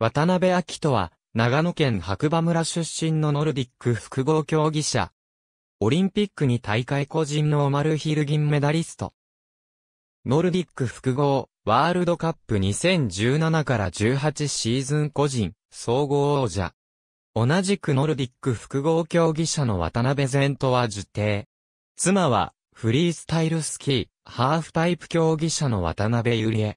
渡辺明とは、長野県白馬村出身のノルディック複合競技者。オリンピックに大会個人のオマルヒル銀メダリスト。ノルディック複合、ワールドカップ2017から18シーズン個人、総合王者。同じくノルディック複合競技者の渡辺善とは受定。妻は、フリースタイルスキー、ハーフタイプ競技者の渡辺ゆりえ。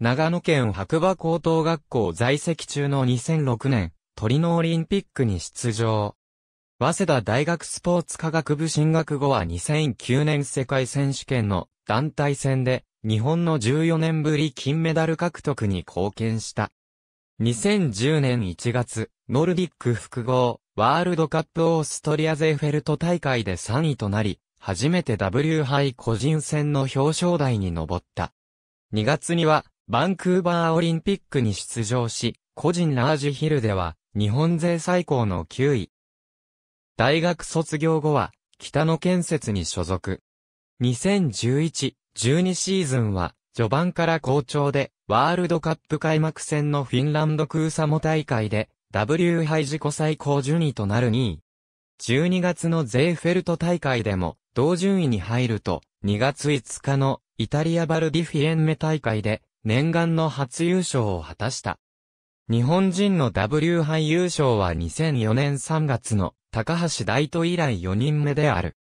長野県白馬高等学校在籍中の2006年、トリノオリンピックに出場。早稲田大学スポーツ科学部進学後は2009年世界選手権の団体戦で日本の14年ぶり金メダル獲得に貢献した。2010年1月、ノルディック複合ワールドカップオーストリアゼーフェルト大会で3位となり、初めて W 杯個人戦の表彰台に上った。2月にはバンクーバーオリンピックに出場し、個人ラージヒルでは日本勢最高の9位。大学卒業後は北野建設に所属。2011、12シーズンは序盤から好調で、ワールドカップ開幕戦のフィンランドクーサモ大会で、W 杯自己最高順位となる2位。12月のゼーフェルト大会でも、同順位に入ると、2月5日のイタリアバルディフィエンメ大会で、念願の初優勝を果たした。日本人の W 杯優勝は2004年3月の高橋大都以来4人目である。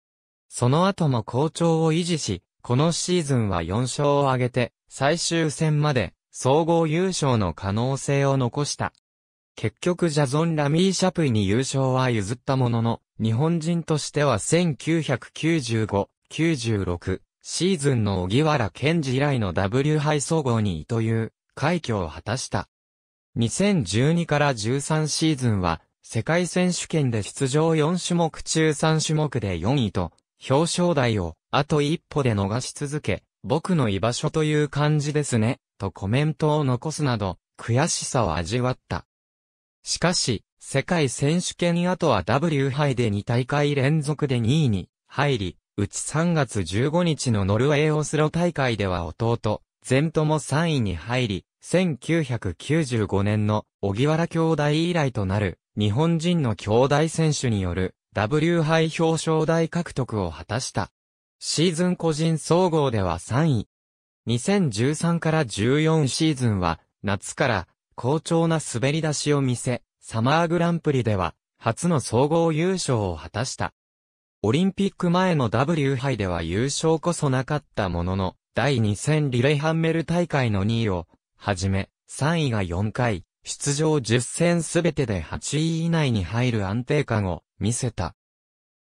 その後も好調を維持し、このシーズンは4勝を挙げて、最終戦まで総合優勝の可能性を残した。結局ジャゾン・ラミー・シャプイに優勝は譲ったものの、日本人としては1995、96、シーズンの小木原健治以来の W 杯総合2位という快挙を果たした。2012から13シーズンは世界選手権で出場4種目中3種目で4位と表彰台をあと一歩で逃し続け、僕の居場所という感じですね、とコメントを残すなど悔しさを味わった。しかし、世界選手権後は W 杯で2大会連続で2位に入り、うち3月15日のノルウェーオスロ大会では弟、全とも3位に入り、1995年の小木原兄弟以来となる日本人の兄弟選手による W 杯表彰台獲得を果たした。シーズン個人総合では3位。2013から14シーズンは夏から好調な滑り出しを見せ、サマーグランプリでは初の総合優勝を果たした。オリンピック前の W 杯では優勝こそなかったものの、第2戦リレーハンメル大会の2位を、はじめ、3位が4回、出場10戦すべてで8位以内に入る安定感を見せた。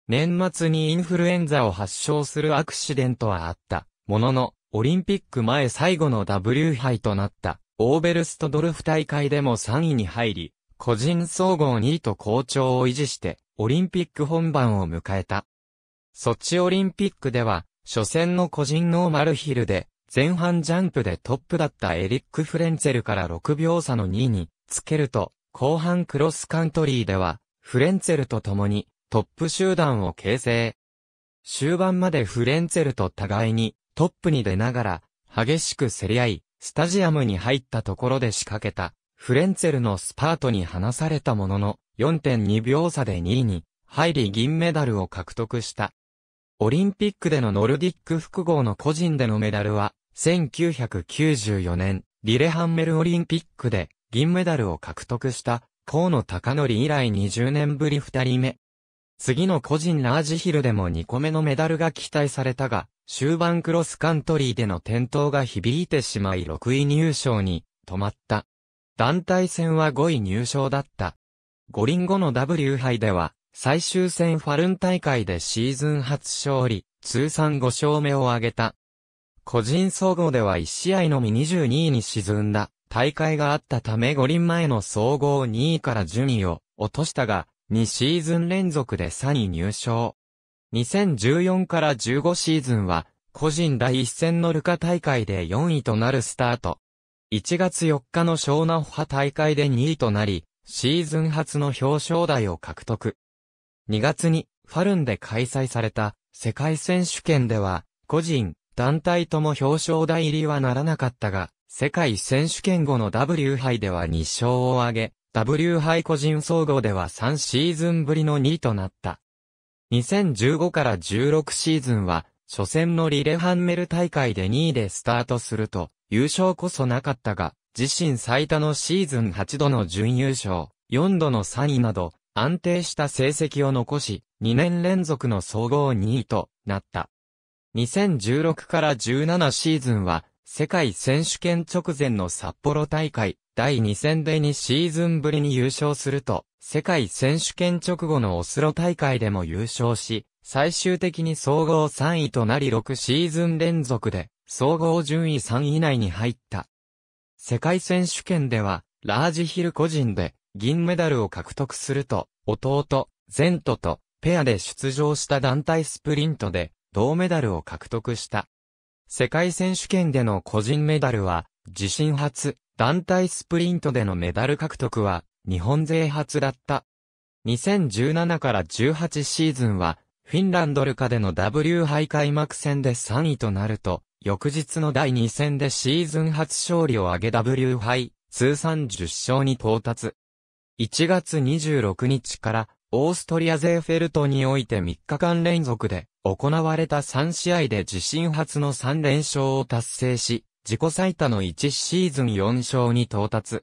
年末にインフルエンザを発症するアクシデントはあった。ものの、オリンピック前最後の W 杯となった、オーベルストドルフ大会でも3位に入り、個人総合2位と好調を維持して、オリンピック本番を迎えた。ソチオリンピックでは、初戦の個人ノーマルヒルで、前半ジャンプでトップだったエリック・フレンツェルから6秒差の2位につけると、後半クロスカントリーでは、フレンツェルと共にトップ集団を形成。終盤までフレンツェルと互いにトップに出ながら、激しく競り合い、スタジアムに入ったところで仕掛けた、フレンツェルのスパートに離されたものの、4.2秒差で2位に入り銀メダルを獲得した。オリンピックでのノルディック複合の個人でのメダルは、1994年、リレハンメルオリンピックで銀メダルを獲得した、河野隆則以来20年ぶり2人目。次の個人ラージヒルでも2個目のメダルが期待されたが、終盤クロスカントリーでの転倒が響いてしまい6位入賞に止まった。団体戦は5位入賞だった。五輪後の W 杯では、最終戦ファルン大会でシーズン初勝利、通算5勝目を挙げた。個人総合では1試合のみ22位に沈んだ大会があったため五輪前の総合2位から順位を落としたが、2シーズン連続で3位入賞。2014から15シーズンは、個人第一戦のルカ大会で4位となるスタート。1月4日の湘南波大会で2位となり、シーズン初の表彰台を獲得。2月にファルンで開催された世界選手権では、個人、団体とも表彰台入りはならなかったが、世界選手権後の W 杯では2勝を挙げ、W 杯個人総合では3シーズンぶりの2位となった。2015から16シーズンは、初戦のリレハンメル大会で2位でスタートすると、優勝こそなかったが、自身最多のシーズン8度の準優勝、4度の3位など、安定した成績を残し、2年連続の総合2位となった。2016から17シーズンは、世界選手権直前の札幌大会、第2戦で2シーズンぶりに優勝すると、世界選手権直後のオスロ大会でも優勝し、最終的に総合3位となり6シーズン連続で、総合順位3位以内に入った。世界選手権では、ラージヒル個人で銀メダルを獲得すると、弟、ゼントとペアで出場した団体スプリントで銅メダルを獲得した。世界選手権での個人メダルは、自身初、団体スプリントでのメダル獲得は、日本勢初だった。2017から18シーズンは、フィンランドルカでの W 杯開幕戦で3位となると、翌日の第2戦でシーズン初勝利を挙げ W 杯、通算10勝に到達。1月26日からオーストリアゼーフェルトにおいて3日間連続で行われた3試合で自身初の3連勝を達成し、自己最多の1シーズン4勝に到達。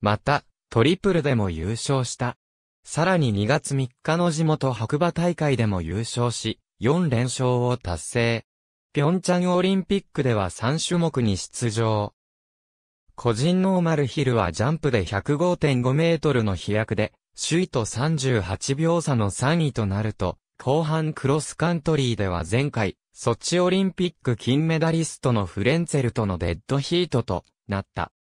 また、トリプルでも優勝した。さらに2月3日の地元白馬大会でも優勝し、4連勝を達成。ピョンチャンオリンピックでは3種目に出場。個人ノーマルヒルはジャンプで105.5メートルの飛躍で、首位と38秒差の3位となると、後半クロスカントリーでは前回、ソチオリンピック金メダリストのフレンツェルとのデッドヒートとなった。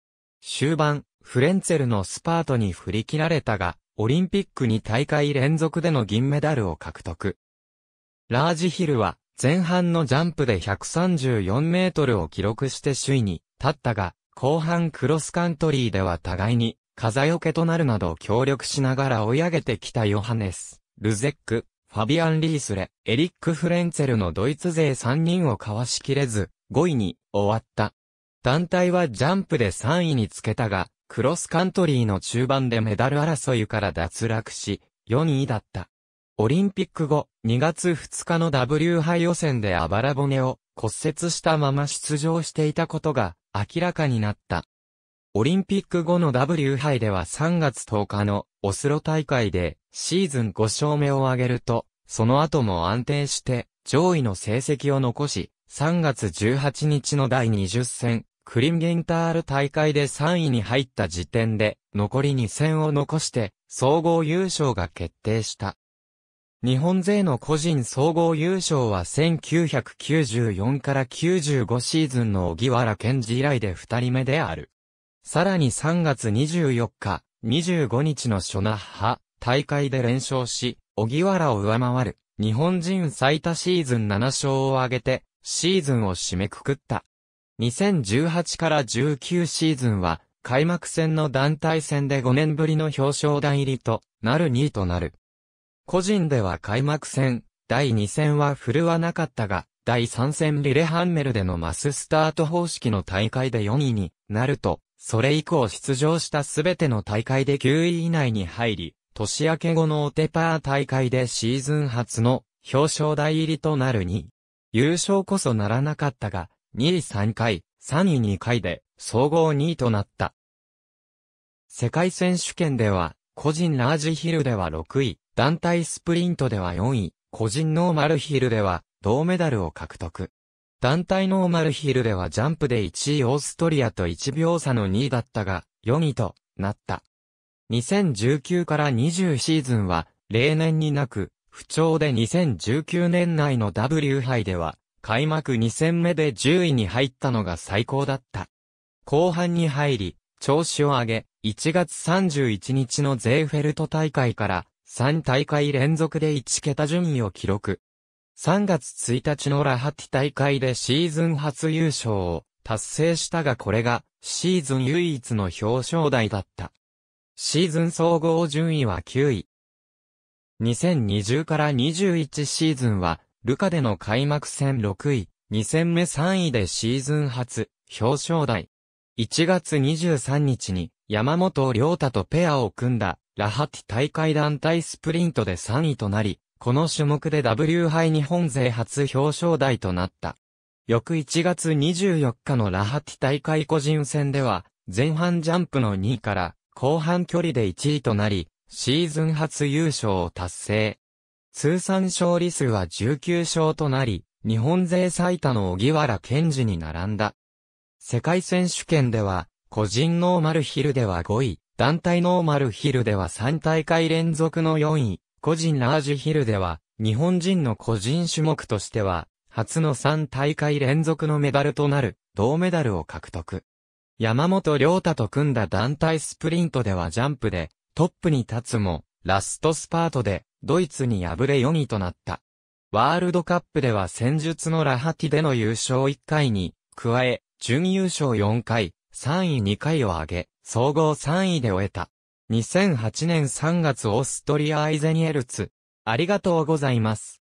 終盤、フレンツェルのスパートに振り切られたが、オリンピックに大会連続での銀メダルを獲得。ラージヒルは、前半のジャンプで134メートルを記録して首位に立ったが、後半クロスカントリーでは互いに風よけとなるなど協力しながら追い上げてきたヨハネス、ルゼック、ファビアン・リースレ、エリック・フレンツェルのドイツ勢3人をかわしきれず、5位に終わった。団体はジャンプで3位につけたが、クロスカントリーの中盤でメダル争いから脱落し、4位だった。オリンピック後、2月2日の W 杯予選であばら骨を骨折したまま出場していたことが明らかになった。オリンピック後の W 杯では3月10日のオスロ大会でシーズン5勝目を挙げると、その後も安定して上位の成績を残し、3月18日の第20戦、クリンゲンタール大会で3位に入った時点で、残り2戦を残して、総合優勝が決定した。日本勢の個人総合優勝は1994から95シーズンの小木原健治以来で2人目である。さらに3月24日、25日のショナッハ大会で連勝し、小木原を上回る日本人最多シーズン7勝を挙げて、シーズンを締めくくった。2018から19シーズンは、開幕戦の団体戦で5年ぶりの表彰台入りとなる2位となる。個人では開幕戦、第2戦は振るわなかったが、第3戦リレハンメルでのマススタート方式の大会で4位になると、それ以降出場したすべての大会で9位以内に入り、年明け後のオテパー大会でシーズン初の表彰台入りとなる2。優勝こそならなかったが、2位3回、3位2回で、総合2位となった。世界選手権では、個人ラージヒルでは6位、団体スプリントでは4位、個人ノーマルヒルでは銅メダルを獲得。団体ノーマルヒルではジャンプで1位オーストリアと1秒差の2位だったが、4位となった。2019から20シーズンは、例年になく、不調で2019年内の W 杯では、開幕2戦目で10位に入ったのが最高だった。後半に入り、調子を上げ、1月31日のゼーフェルト大会から、3大会連続で1桁順位を記録。3月1日のラハティ大会でシーズン初優勝を達成したがこれがシーズン唯一の表彰台だった。シーズン総合順位は9位。2020から21シーズンはルカでの開幕戦6位、2戦目3位でシーズン初表彰台。1月23日に山本良太とペアを組んだラハティ大会団体スプリントで3位となり、この種目で W 杯日本勢初表彰台となった。翌1月24日のラハティ大会個人戦では、前半ジャンプの2位から後半距離で1位となり、シーズン初優勝を達成。通算勝利数は19勝となり、日本勢最多の小木原健二に並んだ。世界選手権では、個人ノーマルヒルでは5位、団体ノーマルヒルでは3大会連続の4位、個人ラージヒルでは、日本人の個人種目としては、初の3大会連続のメダルとなる、銅メダルを獲得。山本良太と組んだ団体スプリントではジャンプで、トップに立つも、ラストスパートで、ドイツに敗れ4位となった。ワールドカップでは戦術のラハティでの優勝1回に、加え、準優勝4回、3位2回を挙げ、総合3位で終えた。2008年3月オーストリア・アイゼニエルツ。ありがとうございます。